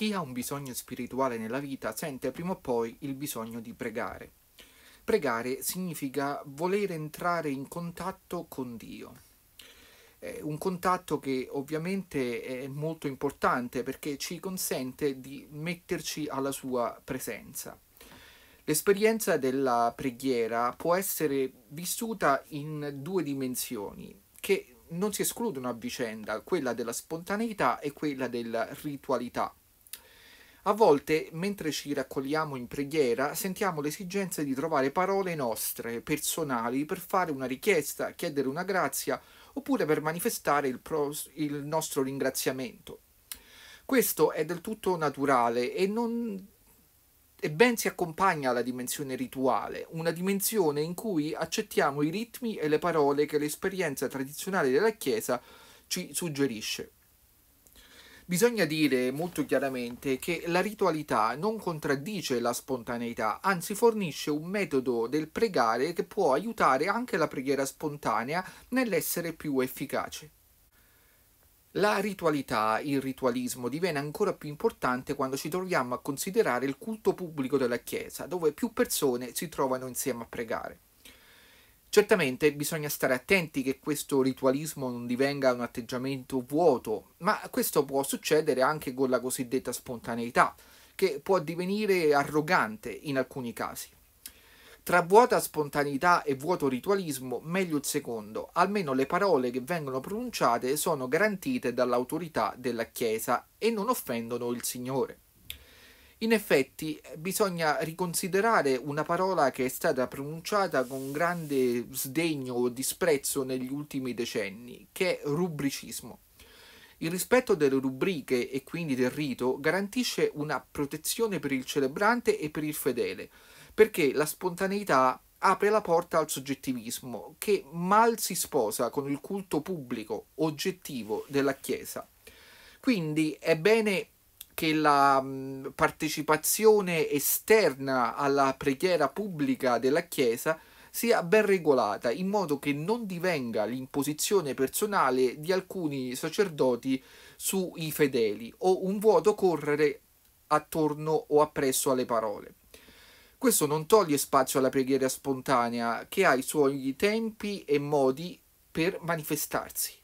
Chi ha un bisogno spirituale nella vita sente prima o poi il bisogno di pregare. Pregare significa voler entrare in contatto con Dio. Eh, un contatto che ovviamente è molto importante perché ci consente di metterci alla sua presenza. L'esperienza della preghiera può essere vissuta in due dimensioni che non si escludono a vicenda, quella della spontaneità e quella della ritualità a volte, mentre ci raccogliamo in preghiera, sentiamo l'esigenza di trovare parole nostre, personali, per fare una richiesta, chiedere una grazia oppure per manifestare il, pros- il nostro ringraziamento. Questo è del tutto naturale e non e ben si accompagna alla dimensione rituale, una dimensione in cui accettiamo i ritmi e le parole che l'esperienza tradizionale della Chiesa ci suggerisce. Bisogna dire molto chiaramente che la ritualità non contraddice la spontaneità, anzi fornisce un metodo del pregare che può aiutare anche la preghiera spontanea nell'essere più efficace. La ritualità, il ritualismo, diviene ancora più importante quando ci troviamo a considerare il culto pubblico della Chiesa, dove più persone si trovano insieme a pregare. Certamente bisogna stare attenti che questo ritualismo non divenga un atteggiamento vuoto, ma questo può succedere anche con la cosiddetta spontaneità, che può divenire arrogante in alcuni casi. Tra vuota spontaneità e vuoto ritualismo, meglio il secondo, almeno le parole che vengono pronunciate sono garantite dall'autorità della Chiesa e non offendono il Signore. In effetti bisogna riconsiderare una parola che è stata pronunciata con grande sdegno o disprezzo negli ultimi decenni, che è rubricismo. Il rispetto delle rubriche e quindi del rito garantisce una protezione per il celebrante e per il fedele, perché la spontaneità apre la porta al soggettivismo, che mal si sposa con il culto pubblico, oggettivo, della Chiesa. Quindi è bene che la partecipazione esterna alla preghiera pubblica della Chiesa sia ben regolata in modo che non divenga l'imposizione personale di alcuni sacerdoti sui fedeli o un vuoto correre attorno o appresso alle parole. Questo non toglie spazio alla preghiera spontanea che ha i suoi tempi e modi per manifestarsi.